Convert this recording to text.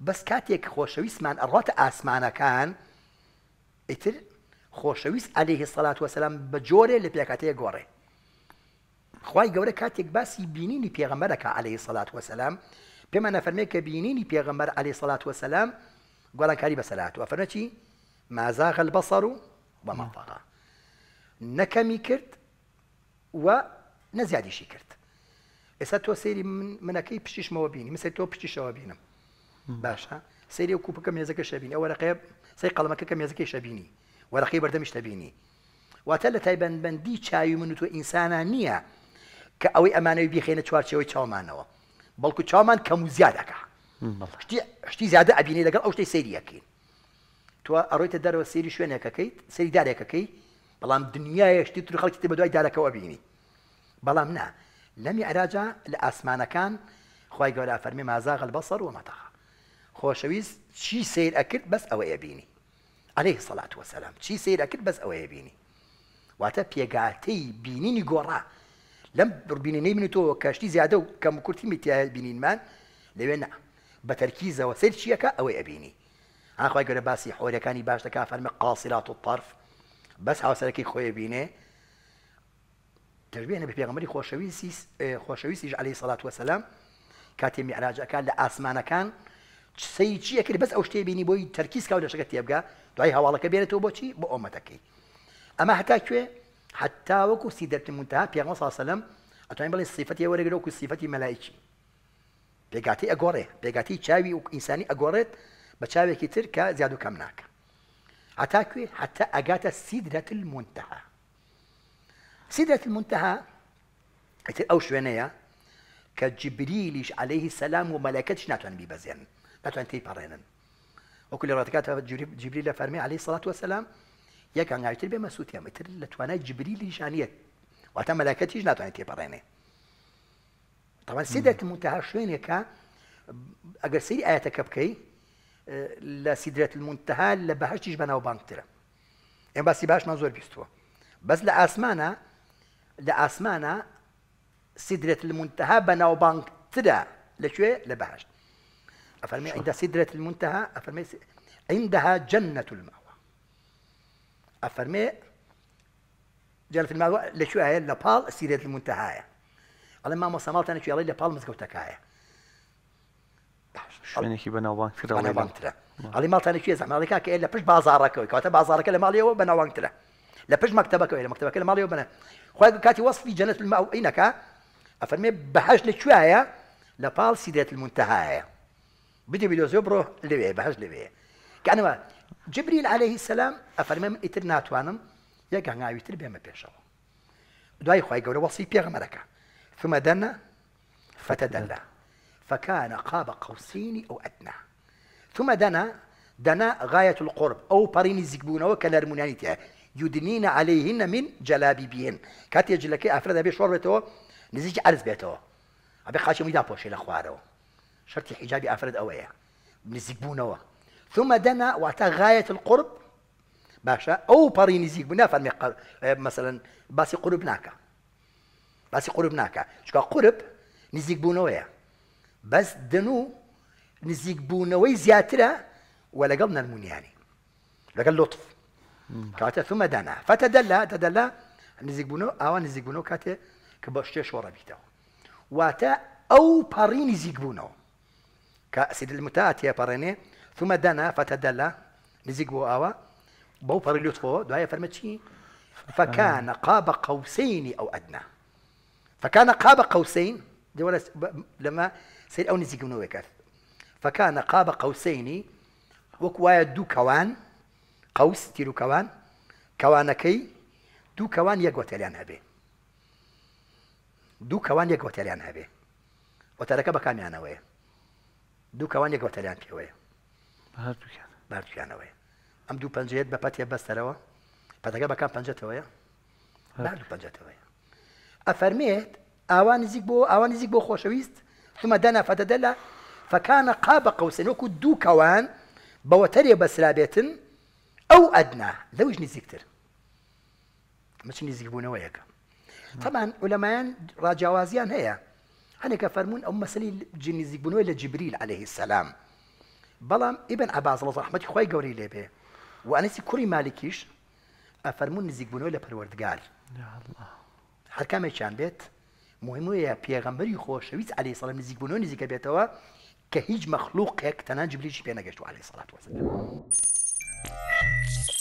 بس كاتيك خوشويس من أرات أسمانا كان إتر خوشويس عليه الصلاة والسلام بجوري لبيكاتي غوري خواي غوري كاتيك بس بينيني بيغمبرك عليه الصلاة والسلام بما نفرميك بينيني بيغمبر عليه الصلاة والسلام قولا كاري بسلاة وفرنتي ما زاغ البصر وما نعم. طغى نكمي كرت ونزيادي شي كرت إذا تو سيري من منكي بشيش موابيني مثل بشيش موابيني باشە سری کوپەکە مێزەکە شەبینی وەرەقێ سی قەڵمەکە کە مێزەکەی شەبینی وەرەقی بەردەمیش دەبینی واتە لە تایبەنبندی چاوی من و تۆ ئینسانە نییە کە ئەوەی ئەمانەوەی بخێنە چوارچەوەی چاومانەوە بەڵکو چامان کەم و زیادەکە شتی زیادە ئەبینی لەگەڵ ئەو شتی سریەکەین توە ئەڕۆیتە دەرەوە سری شوێنێکەکەیت سری دارێکەکەی بەڵام دنیای شتی تر خەڵکی بە دوای دارەکەەوە بینی بەڵام نا لەمی عراجا لە ئاسمانەکان خی گەورە فەرمی مازاغل بەسەر ومەتەخ خۆشەویست چی سیر ئەکرد بەس ئەوەیە بینی ئەلەی سەلات وەسەلام چی سیر ئەکرد بەس ئەوەیە بینی واتە پێگاتەی بینینی گۆڕا لەم بینینەی من تۆ کەشتی زیادە و کەم کورتی میتیایە بینینمان لەوێ نە بە تەرکیزەوە سەر چیەکە ئەوەی ئەبینی ئاخوای گەورە باسی حۆرەکانی باش دەکا فەرمە قاسیلات و پەرف بەس هاوسەرەکەی خۆی بینێ تەربێنە بە پێغمەری خۆشەویستی خۆشەویستیش علی سەلات وەسەلام کاتێ میعراجەکان لە ئاسمانەکان سيجي اكل بس اوشتي بيني بوي تركيز كاولا شكت يبقى دعي حواله كبيره تو بوتي بو امتكي اما حتى كي حتى وكو سيدت المنتهى في الله صلى الله عليه وسلم الصفات يا ورغلو كو صفات الملائكه بيغاتي اغوري بيغاتي تشاوي او انساني اغوريت بتشاوي كي تركا زيادو كامناك حتى كي حتى اغاتا سيدت المنتهى سيدت المنتهى اتل اوشوينيا كجبريلش عليه السلام وملائكتش ناتوان بيبزين بتوانتي بارينن وكل راتكات جبريل فرمي عليه الصلاة والسلام يك عن عيتر بما سوتي متر لتوانا جبريل جانية وقتا ملاكات يجنا توانتي بارينن طبعا سيدة المنتهى شوين يكا اگر سيري آياتك بكي لسدرة المنتهى لبهش تجبنا وبانترا ام باسي باش منظور بيستوى بس لأسمانا لأسمانا سدرة المنتهى بناو بانكترا لشوي لبهاش أفرمي عند سدرة المنتهى أفرمي عندها جنة المأوى أفرمي جنة المأوى لشو هي لبال سدرة المنتهى على ما موسى أنا شو يلا لبال مزقوتك هاي شوێنێکی بەناوبانگ بەناوبانگترە على نعم. ماڵتانێکی زەحمە ئەڵی کاکە لە پشت بازارك کاتە بازارەکە لە ماڵیەوە بەناوانگترە مكتبك پشت مكتبك لە مەکتتەبەکە لە ماڵیەوە بنە وصف في جنة المأوى ئینەکە أفرمي بەهش لشو هي لبال سدرة المنتهى المونتەهایە بدي بيدوزو بروح لوي بهش لوي كأنه جبريل عليه السلام افرمم اتر ناتوانم ما بيشوا بهم بيشاو جورا وصي گەورە غمركة ثم دنا فتدلى فكان قاب قوسين او ادنى ثم دنا دنا غايه القرب او بارين زيكبون او منانيتها يدنين عليهن من جلابيبين كاتي جلكي أفرد بشورتو نزيج عرز بيتو ابي خاشم يدا بوشي لخوارو شرط الحجاب افرد اويا من الزيكبونوا ثم دنا وقتها غايه القرب باشا او باريني زيكبونا فرمي مثلا باسي قرب ناكا باسي قرب ناكا شكا قرب نزیکبوونەوەیە بەس دن و ولا زیاترە و لەگەڵ نەرمونیانی يعني. لەگەڵ لطف کاتە ثمەدانا فتەدەلا دەدەلا نزیکبوونەوە او نزیکبوونەوە كاتا کە بە بيتا واتا او باري پەڕی بونو کاسیدلمتاتیە پەڕێنێ ثمە ثم دنا فتدلى بۆ اوا بو پەڕیلوت خۆ دوايا فرمتشي فكان آه. قاب قوسين او ادنى فكان قاب قوسين لما سير او نزيق من فكان قاب قوسين وكوايا دو كوان قوس تيرو كوان كوانكي دو كوان يقوت الان هبه دو كوان يقوت الان هبه وتركب بكام ويه دو دوو کەوان یەکوەتەلیان پێوەیە باردویانەوەی ئەم دوو پنجێت بە پەتێ بەستەرەوە پەتەکە بەکان پنجەتەوەیە پنجەتەوەیە ئەفەرمێت اوان نزیک بو اوان نزیک بو خۆشەویست ثم دنا فتدلى فكان قاب قوسين وكو دو كوان بوتري بسرابيتن او ادنى لوج نزيكتر مش نزيك بونويك طبعا علماء راجاوازيان هي هني كفرمون أم مسلي جني زيبون ولا جبريل عليه السلام بلام ابن عباس الله رحمته خوي جوري لي به وأنس كوري مالكيش أفرمون زيبون ولا بروارد قال الله هر كم يشان بيت مهم هو يا بيغمبري خوش ويس عليه السلام زيبون ولا زيك بيتوا كهيج مخلوق هيك تنان جبريل شبيه نجشتو عليه الصلاة والسلام